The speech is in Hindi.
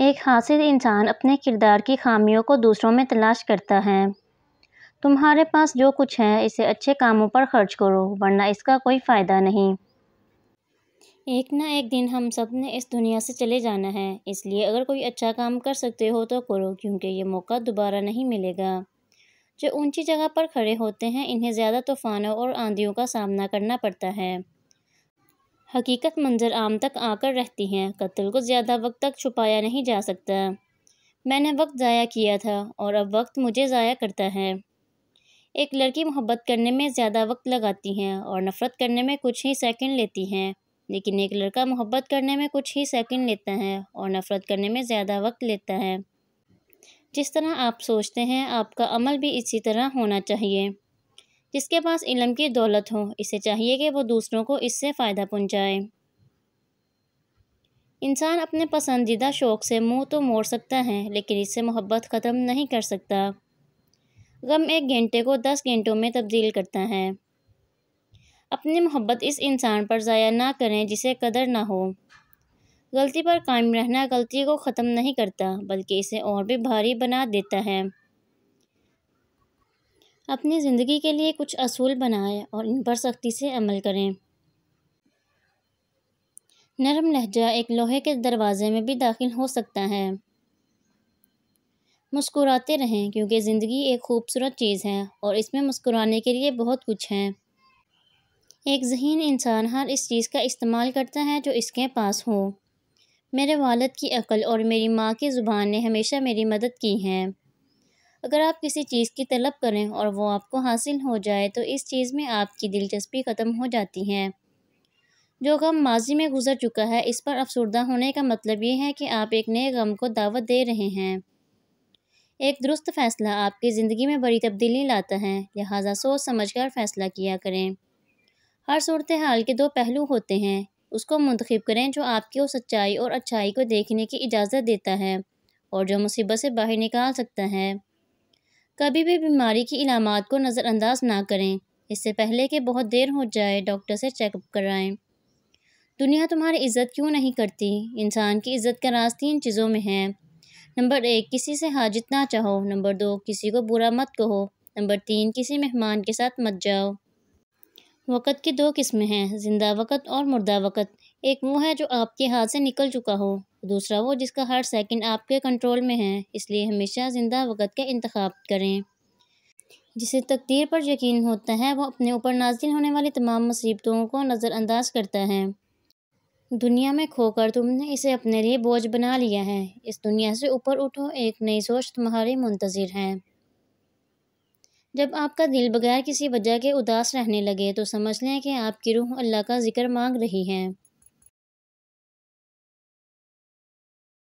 एक हासिल इंसान अपने किरदार की खामियों को दूसरों में तलाश करता है तुम्हारे पास जो कुछ है इसे अच्छे कामों पर खर्च करो वरना इसका कोई फ़ायदा नहीं एक ना एक दिन हम सब ने इस दुनिया से चले जाना है इसलिए अगर कोई अच्छा काम कर सकते हो तो करो क्योंकि ये मौका दोबारा नहीं मिलेगा जो ऊंची जगह पर खड़े होते हैं इन्हें ज़्यादा तूफ़ानों और आंधियों का सामना करना पड़ता है हकीकत मंजर आम तक आकर रहती हैं कत्ल को ज़्यादा वक्त तक छुपाया नहीं जा सकता मैंने वक्त ज़ाया किया था और अब वक्त मुझे ज़ाया करता है एक लड़की मोहब्बत करने में ज़्यादा वक्त लगाती हैं और नफ़रत करने में कुछ ही सेकंड लेती हैं लेकिन एक लड़का मोहब्बत करने में कुछ ही सेकंड लेता है और नफ़रत करने में ज़्यादा वक्त लेता है जिस तरह आप सोचते हैं आपका अमल भी इसी तरह होना चाहिए जिसके पास इलम की दौलत हो इसे चाहिए कि वो दूसरों को इससे फ़ायदा पहुँचाए इंसान अपने पसंदीदा शौक़ से मुंह तो मोड़ सकता है लेकिन इससे मोहब्बत ख़त्म नहीं कर सकता गम एक घंटे को दस घंटों में तब्दील करता है अपनी मोहब्बत इस इंसान पर ज़ाया ना करें जिसे कदर ना हो गलती पर कायम रहना गलती को ख़त्म नहीं करता बल्कि इसे और भी भारी बना देता है अपनी ज़िंदगी के लिए कुछ असूल बनाएं और इन पर सख्ती से अमल करें नरम लहजा एक लोहे के दरवाजे में भी दाखिल हो सकता है मुस्कुराते रहें क्योंकि ज़िंदगी एक खूबसूरत चीज़ है और इसमें मुस्कुराने के लिए बहुत कुछ है एक जहीन इंसान हर इस चीज़ का इस्तेमाल करता है जो इसके पास हो मेरे वालद की अकल और मेरी माँ की ज़ुबान ने हमेशा मेरी मदद की है अगर आप किसी चीज़ की तलब करें और वो आपको हासिल हो जाए तो इस चीज़ में आपकी दिलचस्पी ख़त्म हो जाती है जो गम माजी में गुजर चुका है इस पर अफसरदा होने का मतलब ये है कि आप एक नए गम को दावत दे रहे हैं एक दुरुस्त फैसला आपकी ज़िंदगी में बड़ी तब्दीली लाता है लिहाजा सोच समझ कर फैसला किया करें हर सूरत हाल के दो पहलू होते हैं उसको मंतखब करें जो आपकी उस सच्चाई और अच्छाई को देखने की इजाज़त देता है और जो मुसीबत से बाहर निकाल सकता है कभी भी बीमारी की इलामत को नज़रअंदाज ना करें इससे पहले कि बहुत देर हो जाए डॉक्टर से चेकअप कराएं दुनिया तुम्हारी इज़्ज़त क्यों नहीं करती इंसान की इज़्ज़त का राज तीन चीज़ों में है नंबर एक किसी से हाजित ना चाहो नंबर दो किसी को बुरा मत कहो नंबर तीन किसी मेहमान के साथ मत जाओ वक़्त की दो किस्में हैं ज़िंदा वक़्त और मुर्दा वक़्त एक वो है जो आपके हाथ से निकल चुका हो दूसरा वो जिसका हर सेकंड आपके कंट्रोल में है इसलिए हमेशा ज़िंदा वक़्त का इंतखब करें जिसे तकदीर पर यकीन होता है वो अपने ऊपर नाजिल होने वाली तमाम मुसीबतों को नज़रअंदाज करता है दुनिया में खोकर तुमने इसे अपने लिए बोझ बना लिया है इस दुनिया से ऊपर उठो एक नई सोच तुम्हारी मुंतज़र है जब आपका दिल बगैर किसी वजह के उदास रहने लगे तो समझ लें कि आपकी रूह अल्लाह का ज़िक्र मांग रही है